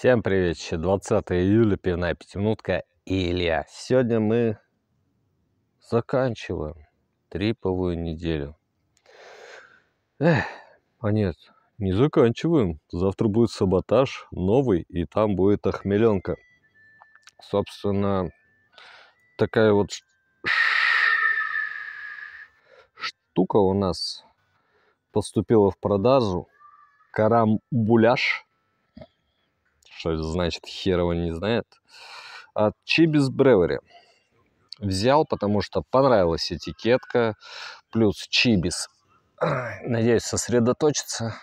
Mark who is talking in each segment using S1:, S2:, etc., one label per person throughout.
S1: Всем привет, 20 июля, пивная пятиминутка и Илья. Сегодня мы заканчиваем триповую неделю. Эх, а нет, не заканчиваем. Завтра будет саботаж новый, и там будет охмеленка. Собственно, такая вот штука у нас поступила в продажу. Карамбуляж – что значит херово не знает. От а Чибис Бревери. Взял, потому что понравилась этикетка, плюс Чибис. Надеюсь, сосредоточиться.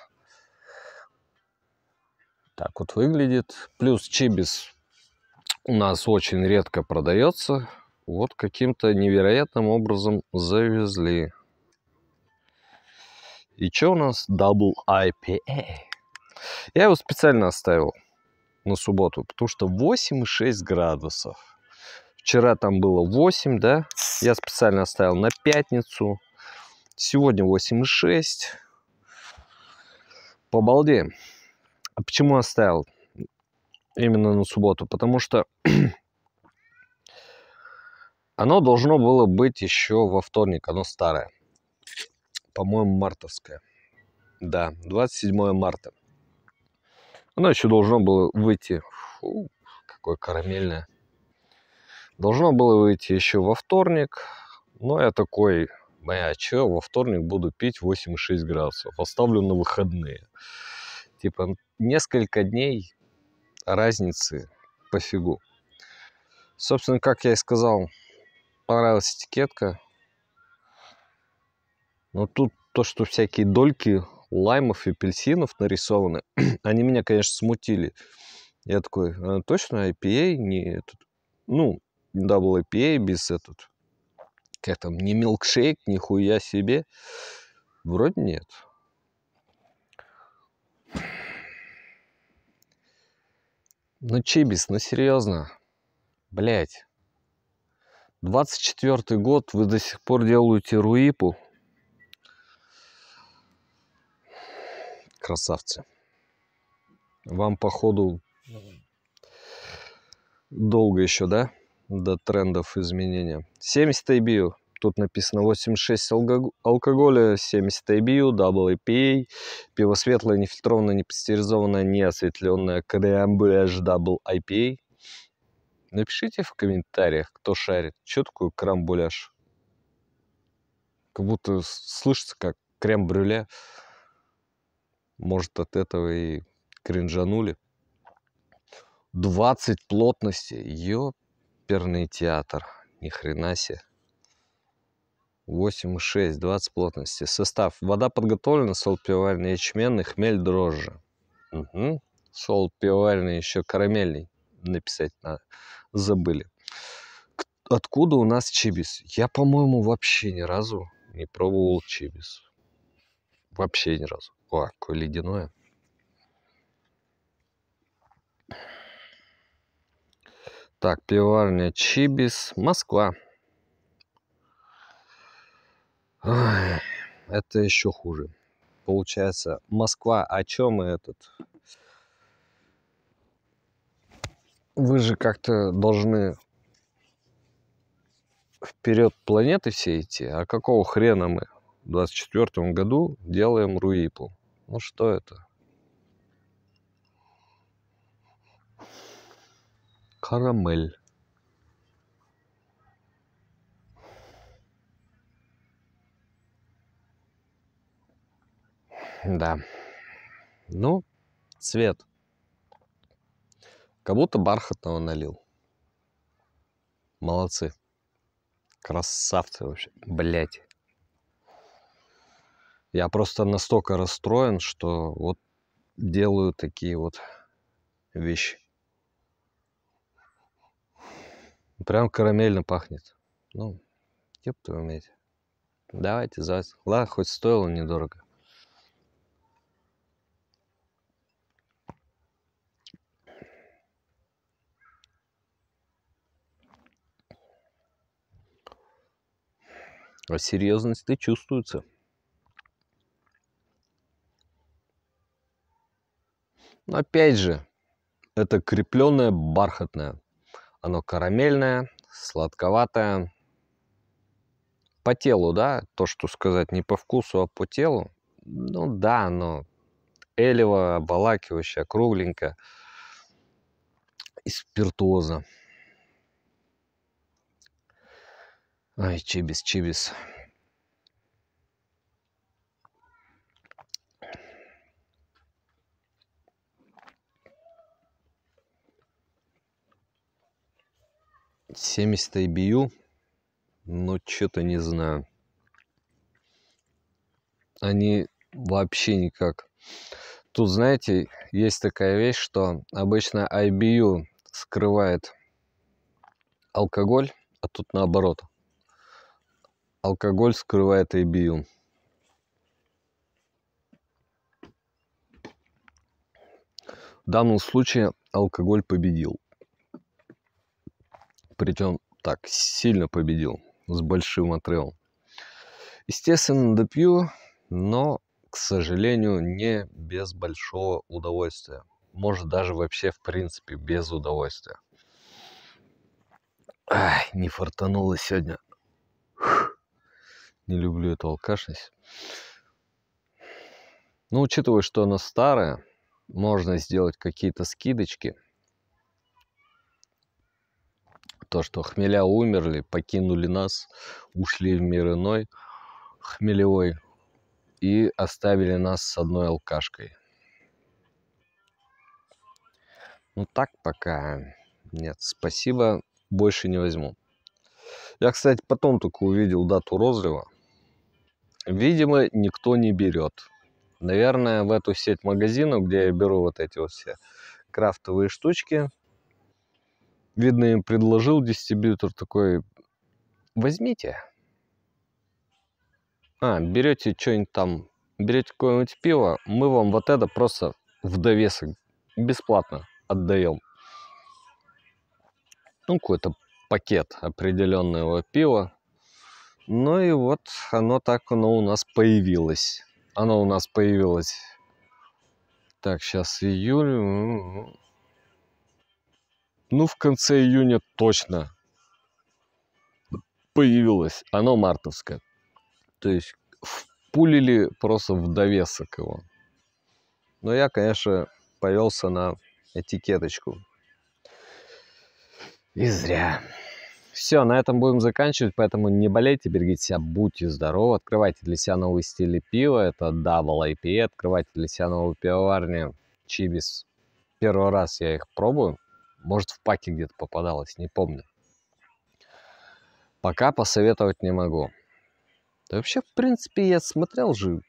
S1: Так вот выглядит. Плюс Чибис у нас очень редко продается. Вот каким-то невероятным образом завезли. И что у нас? Double IPA. Я его специально оставил на субботу, потому что 8,6 градусов. Вчера там было 8, да? Я специально оставил на пятницу. Сегодня 8,6. Побалдеем. А почему оставил именно на субботу? Потому что оно должно было быть еще во вторник, оно старое. По-моему, мартовское. Да, 27 марта. Оно еще должно было выйти... Фу, какое карамельное. Должно было выйти еще во вторник. Но я такой, а что, во вторник буду пить 8,6 градусов. Оставлю на выходные. Типа несколько дней разницы пофигу. Собственно, как я и сказал, понравилась этикетка. Но тут то, что всякие дольки лаймов и апельсинов нарисованы. Они меня, конечно, смутили. Я такой, «А, точно IPA? Не этот. Ну, дабл IPA без этот. Как там, не милкшейк, нихуя себе. Вроде нет. Ну, Чибис, ну серьезно. Блять. 24 год вы до сих пор делаете руипу. красавцы. Вам, походу, долго еще, да, до трендов изменения. 70 IBU. Тут написано 86 алкоголя, 70 IBU, Double пиво светлое, нефильтрованное, не пастеризованное, не осветленное, Крембэш Double IPA. Напишите в комментариях, кто шарит, что такое крамбуляж. Как будто слышится как крем-брюле. Может, от этого и кринжанули. 20 плотности. Ёперный театр. Ни хрена себе. 8,6, 20 плотности. Состав. Вода подготовлена, соль пивальный, ячменный, хмель, дрожжи. Угу. Сол пивальный, еще карамельный написать надо. Забыли. Откуда у нас чибис? Я, по-моему, вообще ни разу не пробовал чибис. Вообще ни разу. О, какое ледяное. Так, пивоварня Чибис, Москва. Ой, это еще хуже. Получается, Москва, о чем и этот? Вы же как-то должны вперед планеты все идти. А какого хрена мы в 24 году делаем Руипл? Ну что это? Карамель. Да. Ну, цвет. Как будто бархатного налил. Молодцы. Красавцы вообще. Блять. Я просто настолько расстроен, что вот делаю такие вот вещи. Прям карамельно пахнет. Ну, еб твою мать. Давайте за... Ладно, хоть стоило недорого. А серьезность-то чувствуется. Но опять же, это крепленное бархатное. Оно карамельное, сладковатое. По телу, да, то, что сказать не по вкусу, а по телу. Ну да, оно элево, обволакивающее, кругленькое. И спиртуоза. Ай, чибис, чибис. 70 IBU, но что-то не знаю. Они вообще никак. Тут, знаете, есть такая вещь, что обычно IBU скрывает алкоголь, а тут наоборот. Алкоголь скрывает IBU. В данном случае алкоголь победил причем так сильно победил, с большим отрывом. Естественно, допью, но, к сожалению, не без большого удовольствия. Может, даже вообще, в принципе, без удовольствия. Ай, не фартануло сегодня. Не люблю эту алкашность. Но ну, учитывая, что она старая, можно сделать какие-то скидочки – то, что хмеля умерли, покинули нас, ушли в мир иной, хмелевой, и оставили нас с одной алкашкой. Ну так пока нет, спасибо, больше не возьму. Я, кстати, потом только увидел дату розлива. Видимо, никто не берет. Наверное, в эту сеть магазинов, где я беру вот эти вот все крафтовые штучки, видно, им предложил дистрибьютор такой, возьмите. А, берете что-нибудь там, берете какое-нибудь пиво, мы вам вот это просто в довесок бесплатно отдаем. Ну, какой-то пакет определенного пива. Ну и вот оно так оно у нас появилось. Оно у нас появилось. Так, сейчас июль ну, в конце июня точно появилось. Оно мартовское. То есть впулили просто в довесок его. Но я, конечно, повелся на этикеточку. И зря. Все, на этом будем заканчивать, поэтому не болейте, берегите себя, будьте здоровы, открывайте для себя новые стили пива, это Double IPA, открывайте для себя новую пивоварню Чибис. Первый раз я их пробую, может, в паке где-то попадалось, не помню. Пока посоветовать не могу. Да вообще, в принципе, я смотрел же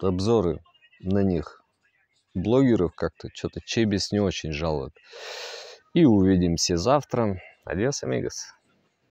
S1: обзоры на них. Блогеров как-то что-то Чебис не очень жалует. И увидимся завтра. Адьос, амигос.